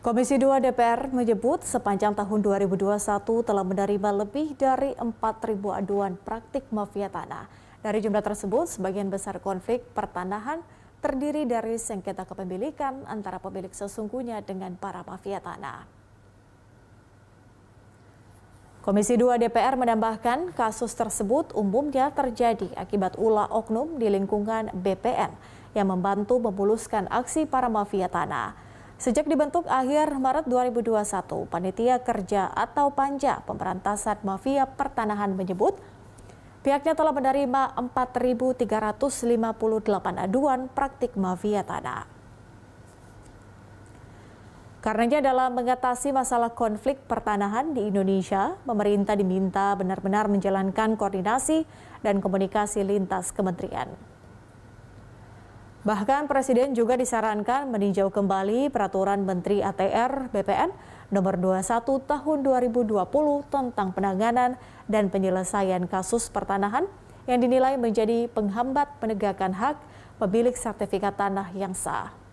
Komisi 2 DPR menyebut sepanjang tahun 2021 telah menerima lebih dari 4.000 aduan praktik mafia tanah. Dari jumlah tersebut, sebagian besar konflik pertanahan terdiri dari sengketa kepemilikan antara pemilik sesungguhnya dengan para mafia tanah. Komisi 2 DPR menambahkan kasus tersebut umumnya terjadi akibat ulah oknum di lingkungan BPN yang membantu memuluskan aksi para mafia tanah. Sejak dibentuk akhir Maret 2021, Panitia Kerja atau Panja Pemberantasan Mafia Pertanahan menyebut pihaknya telah menerima 4.358 aduan praktik mafia tanah. Karenanya dalam mengatasi masalah konflik pertanahan di Indonesia, pemerintah diminta benar-benar menjalankan koordinasi dan komunikasi lintas kementerian. Bahkan Presiden juga disarankan meninjau kembali peraturan Menteri ATR BPN nomor 21 tahun 2020 tentang penanganan dan penyelesaian kasus pertanahan yang dinilai menjadi penghambat penegakan hak pemilik sertifikat tanah yang sah.